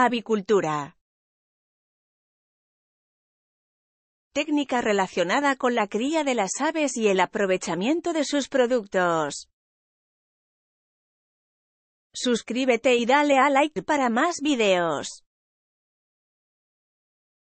Avicultura. Técnica relacionada con la cría de las aves y el aprovechamiento de sus productos. Suscríbete y dale a like para más videos.